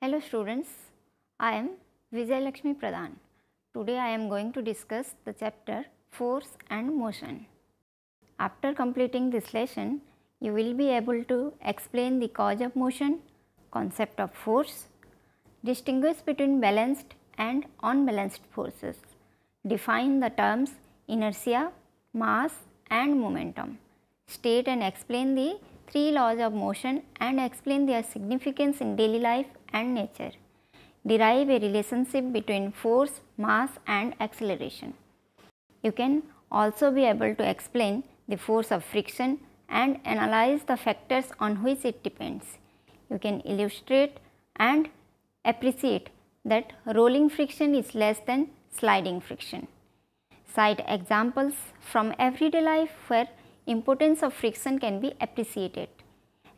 Hello students, I am Lakshmi Pradhan. Today I am going to discuss the chapter Force and Motion. After completing this lesson, you will be able to explain the cause of motion, concept of force, distinguish between balanced and unbalanced forces, define the terms inertia, mass and momentum, state and explain the three laws of motion and explain their significance in daily life and nature. Derive a relationship between force, mass and acceleration. You can also be able to explain the force of friction and analyze the factors on which it depends. You can illustrate and appreciate that rolling friction is less than sliding friction. Cite examples from everyday life where importance of friction can be appreciated.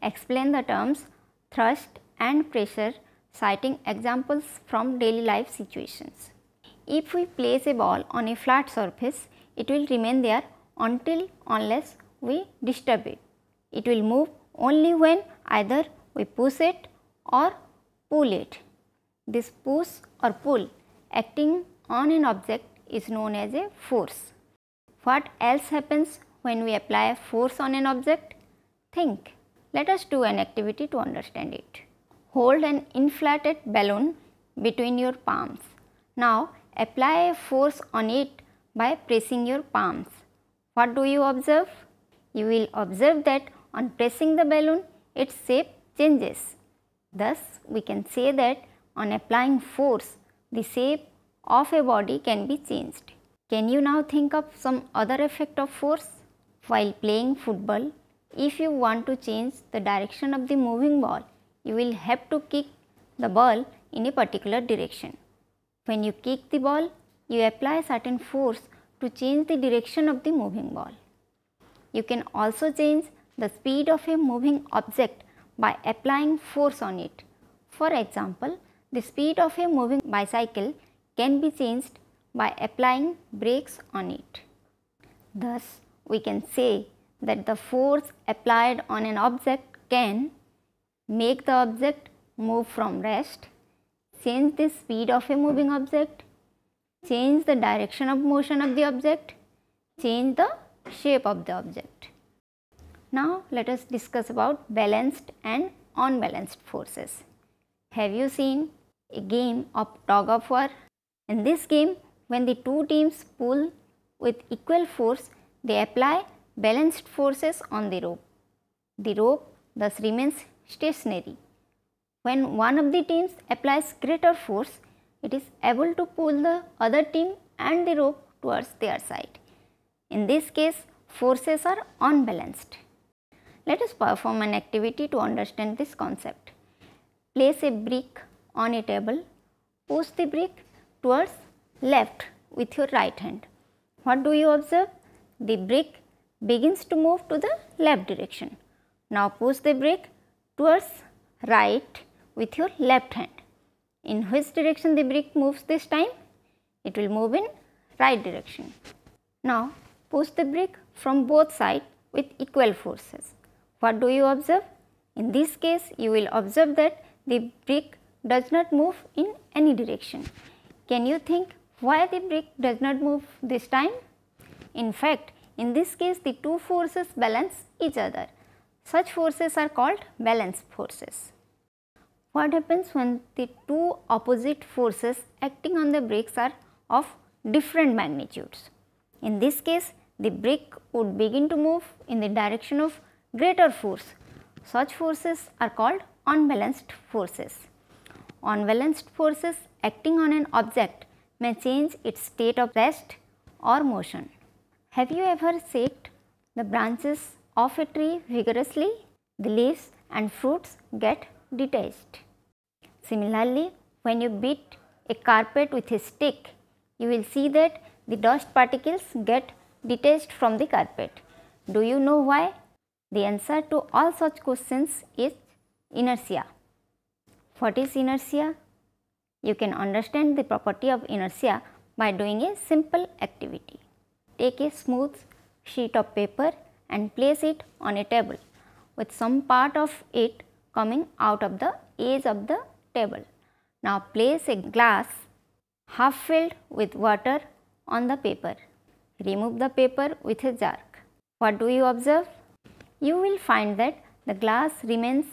Explain the terms thrust and pressure citing examples from daily life situations. If we place a ball on a flat surface, it will remain there until unless we disturb it. It will move only when either we push it or pull it. This push or pull acting on an object is known as a force. What else happens when we apply a force on an object? Think. Let us do an activity to understand it. Hold an inflated balloon between your palms. Now apply a force on it by pressing your palms. What do you observe? You will observe that on pressing the balloon its shape changes. Thus we can say that on applying force the shape of a body can be changed. Can you now think of some other effect of force? While playing football, if you want to change the direction of the moving ball, you will have to kick the ball in a particular direction. When you kick the ball, you apply certain force to change the direction of the moving ball. You can also change the speed of a moving object by applying force on it. For example, the speed of a moving bicycle can be changed by applying brakes on it. Thus, we can say that the force applied on an object can make the object move from rest, change the speed of a moving object, change the direction of motion of the object, change the shape of the object. Now let us discuss about balanced and unbalanced forces. Have you seen a game of tug of war? In this game, when the two teams pull with equal force, they apply balanced forces on the rope. The rope thus remains stationary. When one of the teams applies greater force, it is able to pull the other team and the rope towards their side. In this case, forces are unbalanced. Let us perform an activity to understand this concept. Place a brick on a table, push the brick towards left with your right hand. What do you observe? The brick begins to move to the left direction. Now push the brick towards right with your left hand. In which direction the brick moves this time? It will move in right direction. Now push the brick from both sides with equal forces. What do you observe? In this case you will observe that the brick does not move in any direction. Can you think why the brick does not move this time? In fact, in this case the two forces balance each other such forces are called balance forces. What happens when the two opposite forces acting on the bricks are of different magnitudes? In this case, the brick would begin to move in the direction of greater force. Such forces are called unbalanced forces. Unbalanced forces acting on an object may change its state of rest or motion. Have you ever shaked the branches of a tree vigorously, the leaves and fruits get detached. Similarly, when you beat a carpet with a stick, you will see that the dust particles get detached from the carpet. Do you know why? The answer to all such questions is inertia. What is inertia? You can understand the property of inertia by doing a simple activity. Take a smooth sheet of paper and place it on a table with some part of it coming out of the edge of the table. Now place a glass half filled with water on the paper. Remove the paper with a jerk. What do you observe? You will find that the glass remains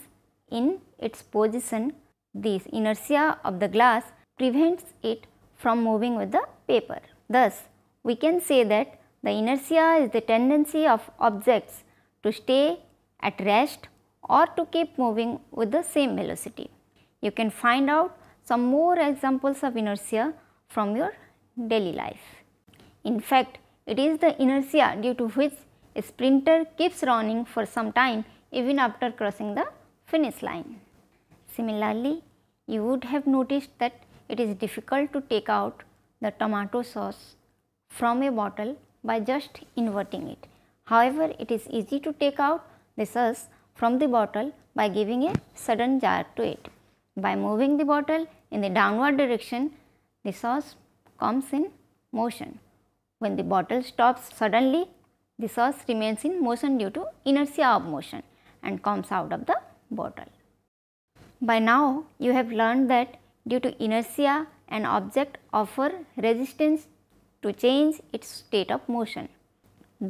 in its position. This inertia of the glass prevents it from moving with the paper. Thus, we can say that the inertia is the tendency of objects to stay at rest or to keep moving with the same velocity. You can find out some more examples of inertia from your daily life. In fact, it is the inertia due to which a sprinter keeps running for some time even after crossing the finish line. Similarly, you would have noticed that it is difficult to take out the tomato sauce from a bottle by just inverting it. However, it is easy to take out the sus from the bottle by giving a sudden jar to it. By moving the bottle in the downward direction, the sauce comes in motion. When the bottle stops suddenly, the sauce remains in motion due to inertia of motion and comes out of the bottle. By now, you have learned that due to inertia, an object offer resistance to change its state of motion.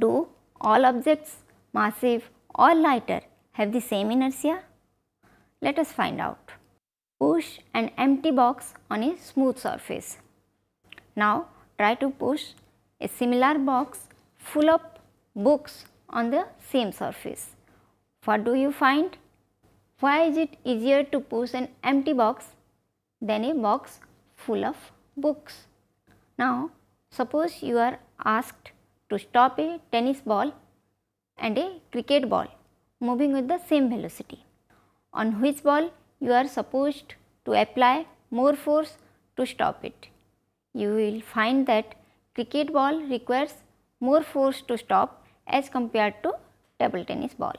Do all objects, massive or lighter, have the same inertia? Let us find out. Push an empty box on a smooth surface. Now try to push a similar box full of books on the same surface. What do you find? Why is it easier to push an empty box than a box full of books? Now Suppose you are asked to stop a tennis ball and a cricket ball moving with the same velocity. On which ball you are supposed to apply more force to stop it. You will find that cricket ball requires more force to stop as compared to table tennis ball.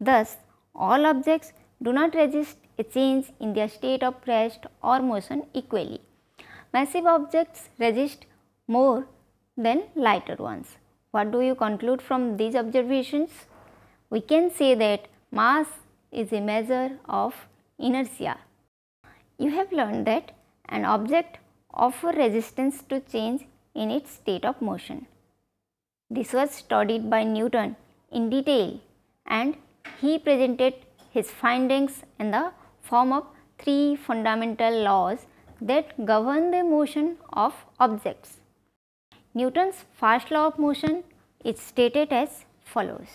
Thus, all objects do not resist a change in their state of rest or motion equally. Massive objects resist more than lighter ones. What do you conclude from these observations? We can say that mass is a measure of inertia. You have learned that an object offers resistance to change in its state of motion. This was studied by Newton in detail and he presented his findings in the form of three fundamental laws that govern the motion of objects. Newton's first law of motion is stated as follows.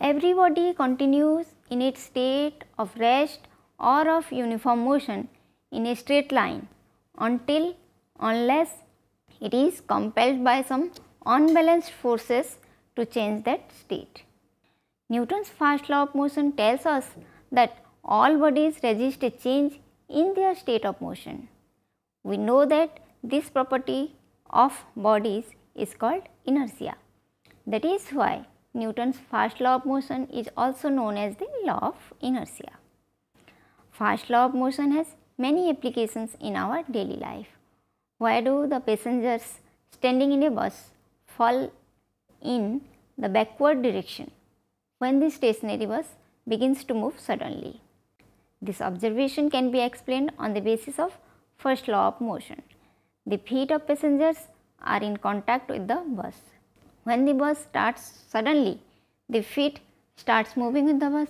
Every body continues in its state of rest or of uniform motion in a straight line until unless it is compelled by some unbalanced forces to change that state. Newton's first law of motion tells us that all bodies resist a change in their state of motion. We know that this property of bodies is called inertia. That is why Newton's first law of motion is also known as the law of inertia. First law of motion has many applications in our daily life. Why do the passengers standing in a bus fall in the backward direction when the stationary bus begins to move suddenly? This observation can be explained on the basis of first law of motion. The feet of passengers are in contact with the bus. When the bus starts suddenly, the feet starts moving with the bus,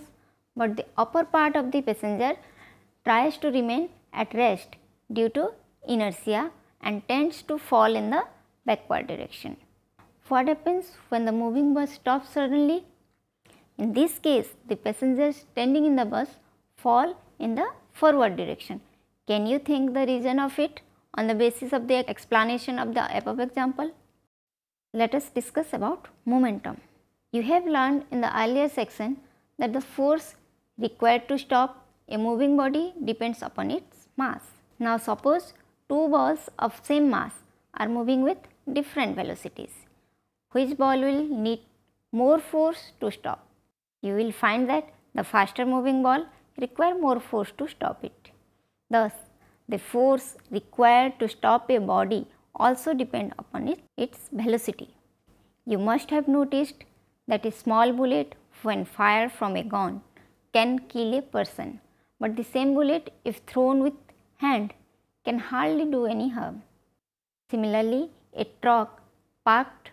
but the upper part of the passenger tries to remain at rest due to inertia and tends to fall in the backward direction. What happens when the moving bus stops suddenly? In this case, the passengers standing in the bus fall in the forward direction. Can you think the reason of it? on the basis of the explanation of the above example. Let us discuss about momentum. You have learned in the earlier section that the force required to stop a moving body depends upon its mass. Now suppose two balls of same mass are moving with different velocities. Which ball will need more force to stop? You will find that the faster moving ball require more force to stop it. Thus, the force required to stop a body also depend upon it, its velocity. You must have noticed that a small bullet when fired from a gun can kill a person, but the same bullet if thrown with hand can hardly do any harm. Similarly, a truck parked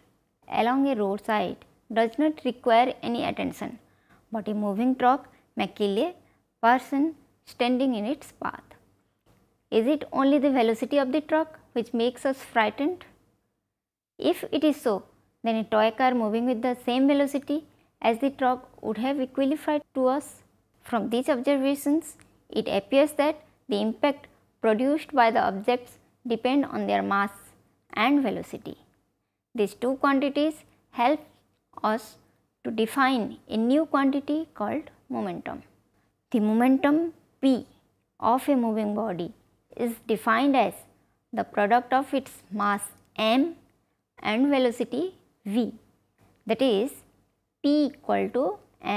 along a roadside does not require any attention, but a moving truck may kill a person standing in its path. Is it only the velocity of the truck which makes us frightened? If it is so, then a toy car moving with the same velocity as the truck would have equilibrium to us. From these observations, it appears that the impact produced by the objects depend on their mass and velocity. These two quantities help us to define a new quantity called momentum. The momentum P of a moving body is defined as the product of its mass m and velocity v that is p equal to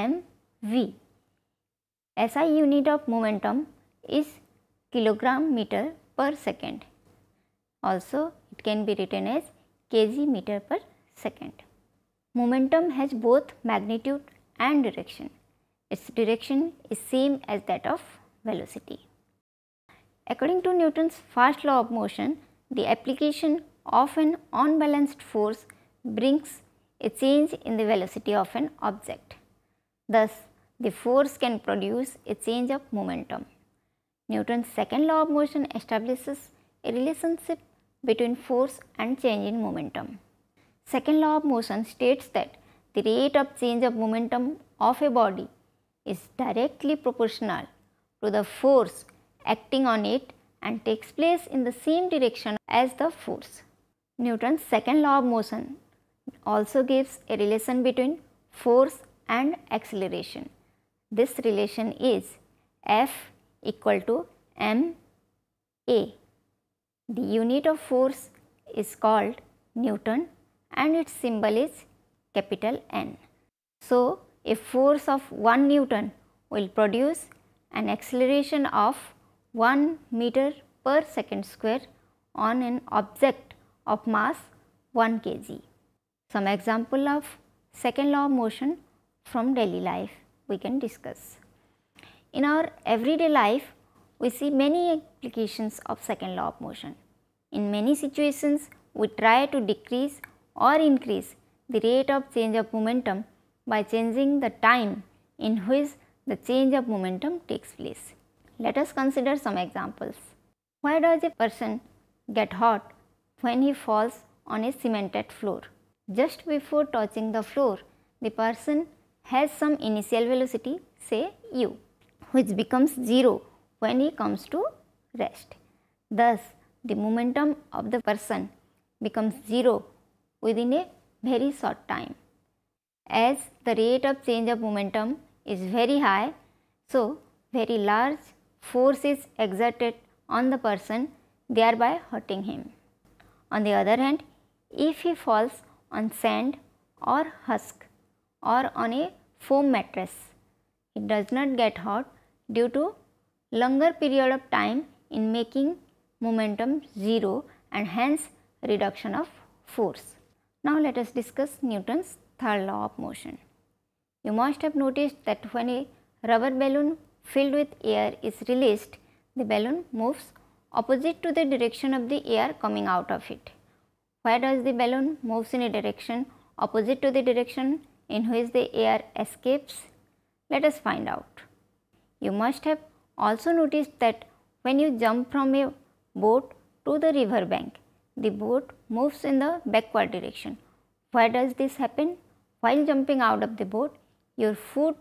mv. SI unit of momentum is kilogram meter per second. Also it can be written as kg meter per second. Momentum has both magnitude and direction. Its direction is same as that of velocity. According to Newton's first law of motion, the application of an unbalanced force brings a change in the velocity of an object. Thus, the force can produce a change of momentum. Newton's second law of motion establishes a relationship between force and change in momentum. Second law of motion states that the rate of change of momentum of a body is directly proportional to the force acting on it and takes place in the same direction as the force. Newton's second law of motion also gives a relation between force and acceleration. This relation is F equal to m a. The unit of force is called Newton and its symbol is capital N. So, a force of 1 Newton will produce an acceleration of 1 meter per second square on an object of mass 1 kg. Some example of second law of motion from daily life we can discuss. In our everyday life, we see many applications of second law of motion. In many situations, we try to decrease or increase the rate of change of momentum by changing the time in which the change of momentum takes place. Let us consider some examples. Why does a person get hot when he falls on a cemented floor? Just before touching the floor, the person has some initial velocity say u which becomes 0 when he comes to rest. Thus, the momentum of the person becomes 0 within a very short time. As the rate of change of momentum is very high, so very large force is exerted on the person thereby hurting him. On the other hand, if he falls on sand or husk or on a foam mattress, it does not get hot due to longer period of time in making momentum 0 and hence reduction of force. Now let us discuss Newton's third law of motion. You must have noticed that when a rubber balloon filled with air is released, the balloon moves opposite to the direction of the air coming out of it. Where does the balloon moves in a direction opposite to the direction in which the air escapes? Let us find out. You must have also noticed that when you jump from a boat to the river bank, the boat moves in the backward direction. Why does this happen? While jumping out of the boat, your foot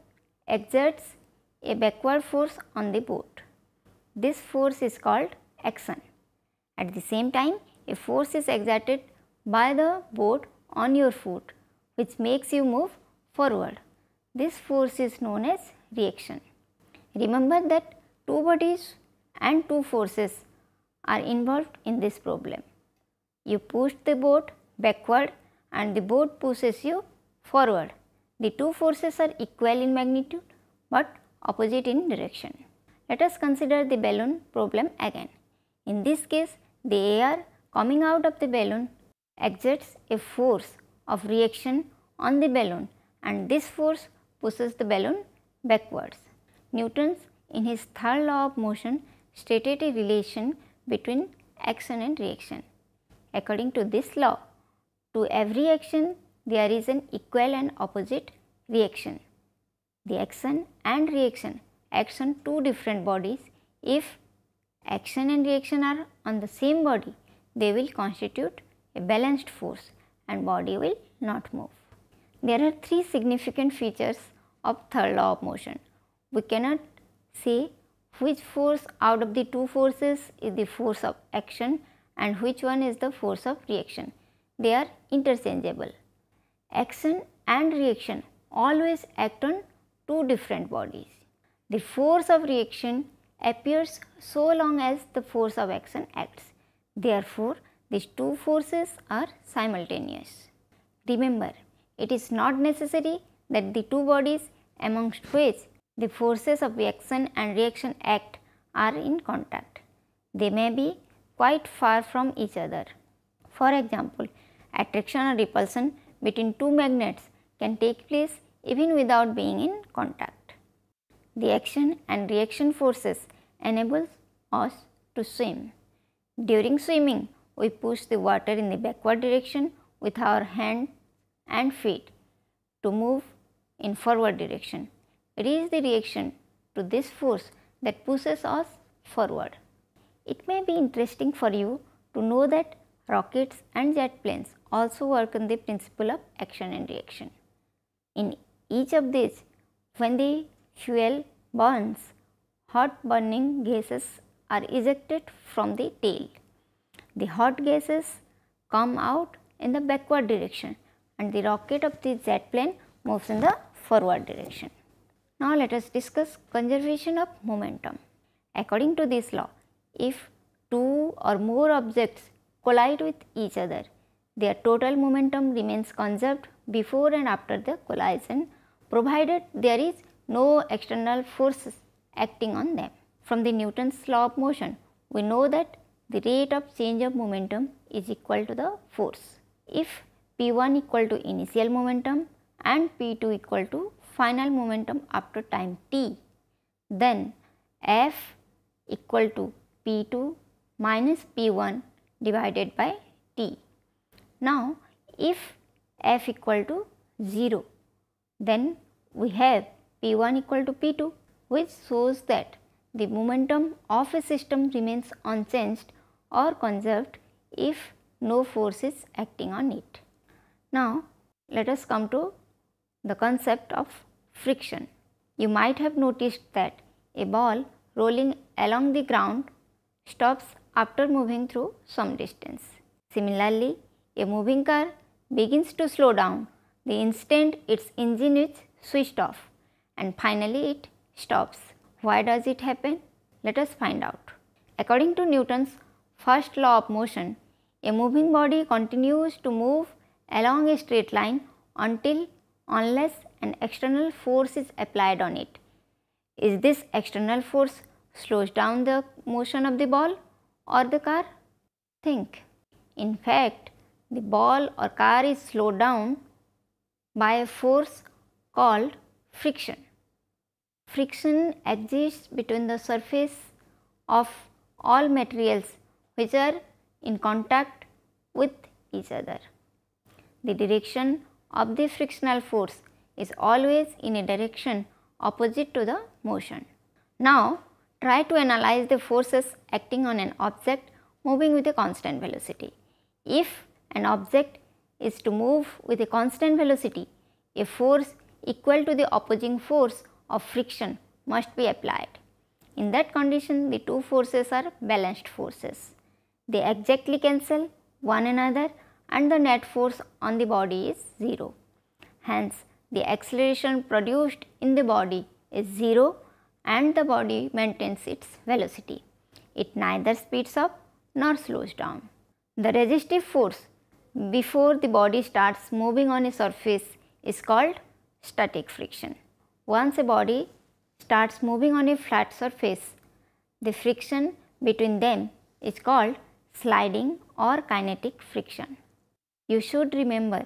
exerts a backward force on the boat. This force is called action. At the same time, a force is exerted by the boat on your foot which makes you move forward. This force is known as reaction. Remember that two bodies and two forces are involved in this problem. You push the boat backward and the boat pushes you forward. The two forces are equal in magnitude but opposite in direction. Let us consider the balloon problem again. In this case, the air coming out of the balloon exerts a force of reaction on the balloon and this force pushes the balloon backwards. Newton's in his third law of motion stated a relation between action and reaction. According to this law, to every action there is an equal and opposite reaction the action and reaction action two different bodies if action and reaction are on the same body they will constitute a balanced force and body will not move. There are three significant features of third law of motion. We cannot say which force out of the two forces is the force of action and which one is the force of reaction. They are interchangeable. Action and reaction always act on two different bodies. The force of reaction appears so long as the force of action acts. Therefore, these two forces are simultaneous. Remember, it is not necessary that the two bodies amongst which the forces of action and reaction act are in contact. They may be quite far from each other. For example, attraction or repulsion between two magnets can take place even without being in contact. The action and reaction forces enable us to swim. During swimming, we push the water in the backward direction with our hand and feet to move in forward direction. It is the reaction to this force that pushes us forward. It may be interesting for you to know that rockets and jet planes also work on the principle of action and reaction. In each of these when the fuel burns, hot burning gases are ejected from the tail. The hot gases come out in the backward direction and the rocket of the jet plane moves in the forward direction. Now let us discuss conservation of momentum. According to this law, if two or more objects collide with each other, their total momentum remains conserved before and after the collision provided there is no external forces acting on them. From the Newton's law of motion, we know that the rate of change of momentum is equal to the force. If P1 equal to initial momentum and P2 equal to final momentum up to time t, then F equal to P2 minus P1 divided by t. Now, if F equal to 0, then we have P1 equal to P2 which shows that the momentum of a system remains unchanged or conserved if no force is acting on it. Now let us come to the concept of friction. You might have noticed that a ball rolling along the ground stops after moving through some distance. Similarly, a moving car begins to slow down the instant its engine is switched off and finally it stops. Why does it happen? Let us find out. According to Newton's first law of motion, a moving body continues to move along a straight line until unless an external force is applied on it. Is this external force slows down the motion of the ball or the car? Think. In fact, the ball or car is slowed down by a force called friction. Friction exists between the surface of all materials which are in contact with each other. The direction of the frictional force is always in a direction opposite to the motion. Now, try to analyze the forces acting on an object moving with a constant velocity. If an object is to move with a constant velocity, a force equal to the opposing force of friction must be applied. In that condition, the two forces are balanced forces. They exactly cancel one another and the net force on the body is 0. Hence, the acceleration produced in the body is 0 and the body maintains its velocity. It neither speeds up nor slows down. The resistive force before the body starts moving on a surface is called static friction. Once a body starts moving on a flat surface, the friction between them is called sliding or kinetic friction. You should remember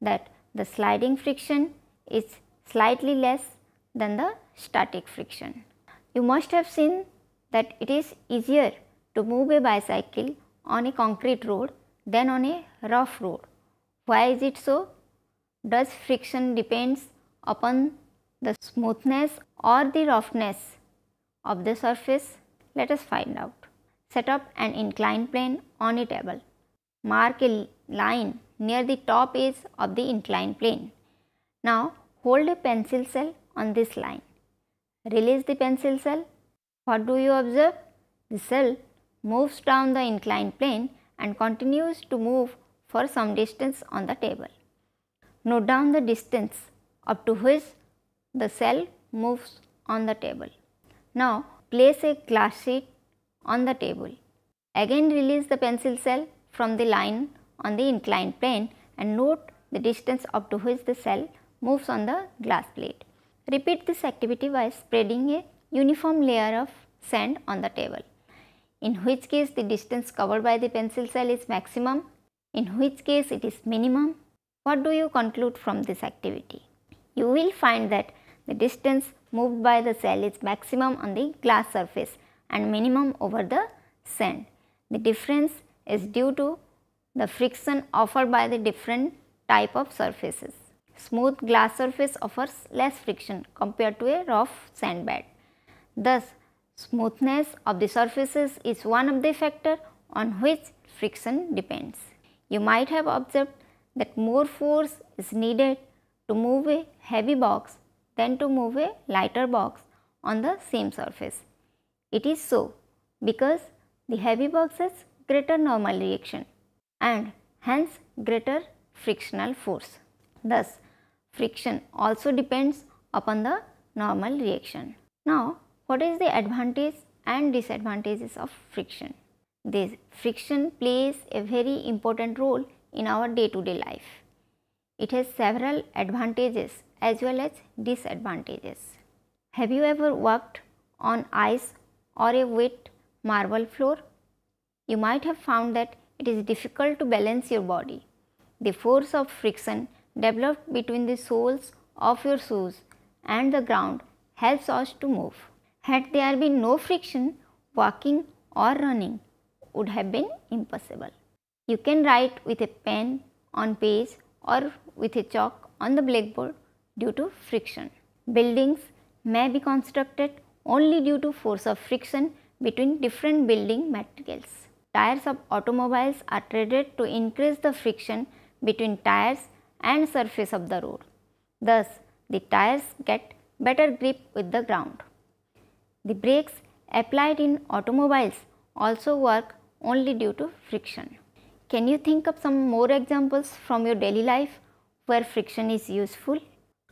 that the sliding friction is slightly less than the static friction. You must have seen that it is easier to move a bicycle on a concrete road than on a rough road. Why is it so? Does friction depends upon the smoothness or the roughness of the surface? Let us find out. Set up an inclined plane on a table. Mark a line near the top edge of the inclined plane. Now hold a pencil cell on this line. Release the pencil cell. What do you observe? The cell moves down the inclined plane and continues to move for some distance on the table. Note down the distance up to which the cell moves on the table. Now place a glass sheet on the table. Again release the pencil cell from the line on the inclined plane and note the distance up to which the cell moves on the glass plate. Repeat this activity by spreading a uniform layer of sand on the table in which case the distance covered by the pencil cell is maximum, in which case it is minimum. What do you conclude from this activity? You will find that the distance moved by the cell is maximum on the glass surface and minimum over the sand. The difference is due to the friction offered by the different type of surfaces. Smooth glass surface offers less friction compared to a rough sand bed. Thus, Smoothness of the surfaces is one of the factors on which friction depends. You might have observed that more force is needed to move a heavy box than to move a lighter box on the same surface. It is so because the heavy box has greater normal reaction and hence greater frictional force. Thus, friction also depends upon the normal reaction. Now, what is the advantage and disadvantages of friction? This friction plays a very important role in our day-to-day -day life. It has several advantages as well as disadvantages. Have you ever worked on ice or a wet marble floor? You might have found that it is difficult to balance your body. The force of friction developed between the soles of your shoes and the ground helps us to move. Had there been no friction, walking or running would have been impossible. You can write with a pen on page or with a chalk on the blackboard due to friction. Buildings may be constructed only due to force of friction between different building materials. Tires of automobiles are treaded to increase the friction between tires and surface of the road. Thus, the tires get better grip with the ground. The brakes applied in automobiles also work only due to friction. Can you think of some more examples from your daily life where friction is useful?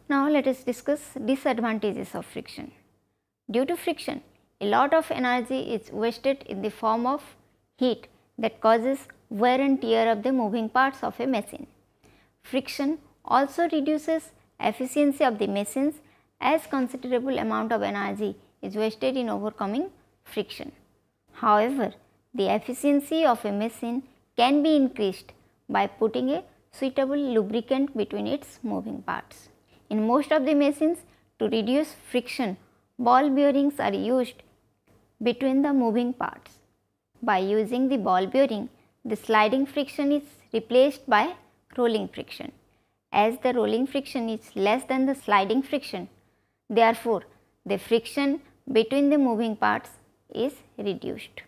Now let us discuss disadvantages of friction. Due to friction, a lot of energy is wasted in the form of heat that causes wear and tear of the moving parts of a machine. Friction also reduces efficiency of the machines as considerable amount of energy is wasted in overcoming friction. However, the efficiency of a machine can be increased by putting a suitable lubricant between its moving parts. In most of the machines, to reduce friction, ball bearings are used between the moving parts. By using the ball bearing, the sliding friction is replaced by rolling friction. As the rolling friction is less than the sliding friction, therefore the friction between the moving parts is reduced.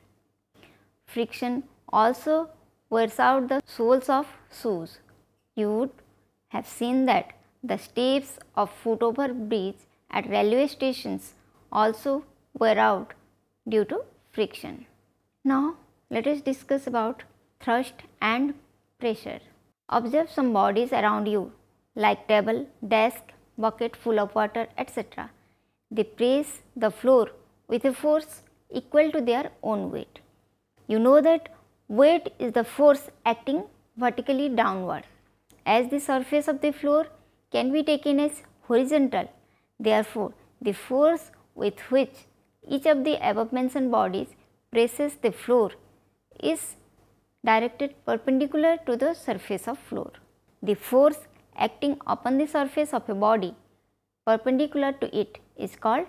Friction also wears out the soles of shoes. You would have seen that the steps of foot over bridge at railway stations also wear out due to friction. Now let us discuss about thrust and pressure. Observe some bodies around you like table, desk, bucket full of water etc. They press the floor with a force equal to their own weight. You know that weight is the force acting vertically downward. As the surface of the floor can be taken as horizontal, therefore the force with which each of the above mentioned bodies presses the floor is directed perpendicular to the surface of floor. The force acting upon the surface of a body perpendicular to it is called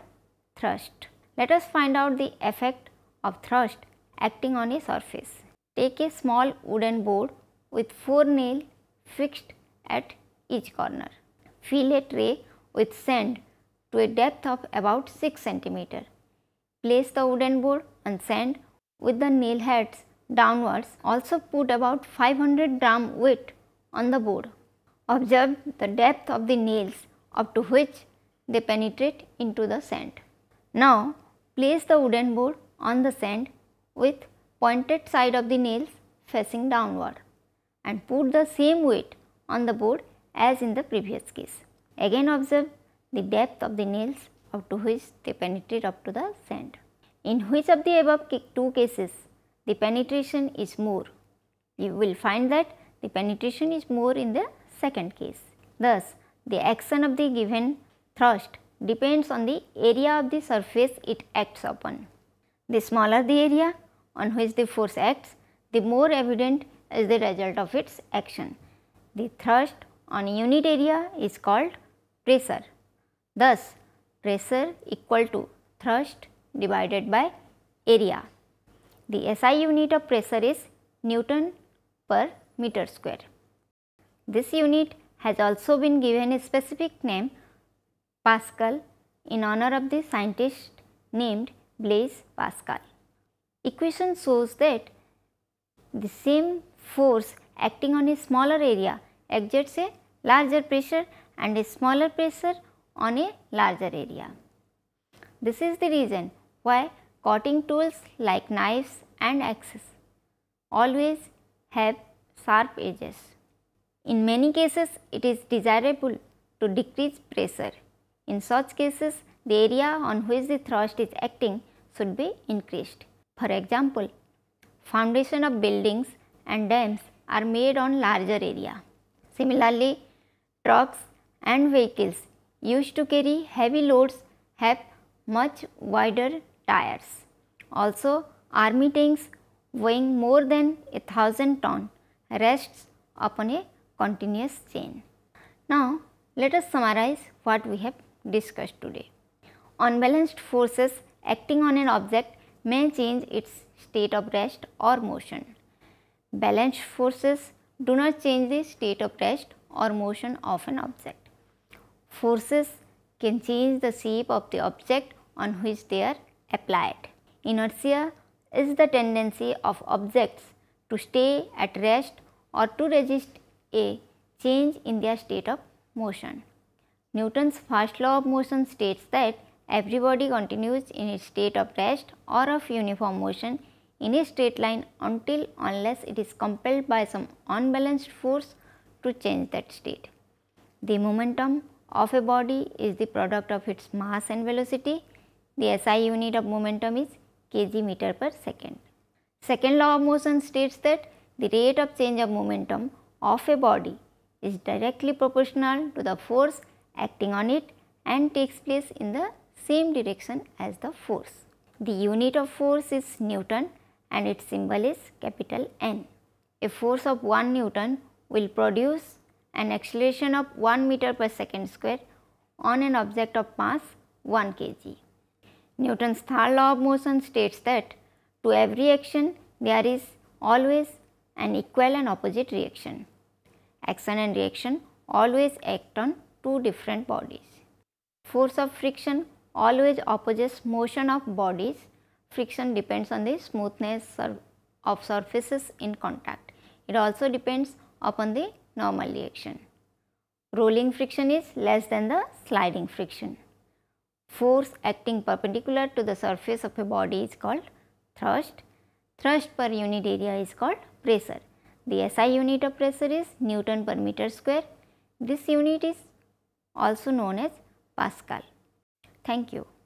thrust. Let us find out the effect of thrust acting on a surface. Take a small wooden board with four nails fixed at each corner. Fill a tray with sand to a depth of about 6 cm. Place the wooden board on sand with the nail heads downwards. Also put about 500 gram weight on the board. Observe the depth of the nails up to which they penetrate into the sand. Now place the wooden board on the sand with pointed side of the nails facing downward and put the same weight on the board as in the previous case. Again observe the depth of the nails up to which they penetrate up to the sand. In which of the above two cases the penetration is more? You will find that the penetration is more in the second case. Thus, the action of the given thrust depends on the area of the surface it acts upon. The smaller the area on which the force acts, the more evident is the result of its action. The thrust on unit area is called pressure. Thus, pressure equal to thrust divided by area. The SI unit of pressure is Newton per meter square. This unit has also been given a specific name Pascal in honor of the scientist named Blaise Pascal. Equation shows that the same force acting on a smaller area exerts a larger pressure and a smaller pressure on a larger area. This is the reason why cutting tools like knives and axes always have sharp edges. In many cases, it is desirable to decrease pressure in such cases, the area on which the thrust is acting should be increased. For example, foundation of buildings and dams are made on larger area. Similarly, trucks and vehicles used to carry heavy loads have much wider tires. Also, army tanks weighing more than a thousand ton rests upon a continuous chain. Now, let us summarize what we have discuss today. Unbalanced forces acting on an object may change its state of rest or motion. Balanced forces do not change the state of rest or motion of an object. Forces can change the shape of the object on which they are applied. Inertia is the tendency of objects to stay at rest or to resist a change in their state of motion. Newton's first law of motion states that every body continues in a state of rest or of uniform motion in a straight line until unless it is compelled by some unbalanced force to change that state. The momentum of a body is the product of its mass and velocity. The SI unit of momentum is kg meter per second. Second law of motion states that the rate of change of momentum of a body is directly proportional to the force acting on it and takes place in the same direction as the force. The unit of force is Newton and its symbol is capital N. A force of 1 Newton will produce an acceleration of 1 meter per second square on an object of mass 1 kg. Newton's third law of motion states that to every action there is always an equal and opposite reaction. Action and reaction always act on two different bodies. Force of friction always opposes motion of bodies. Friction depends on the smoothness of surfaces in contact. It also depends upon the normal reaction. Rolling friction is less than the sliding friction. Force acting perpendicular to the surface of a body is called thrust. Thrust per unit area is called pressure. The SI unit of pressure is Newton per meter square. This unit is also known as Pascal. Thank you.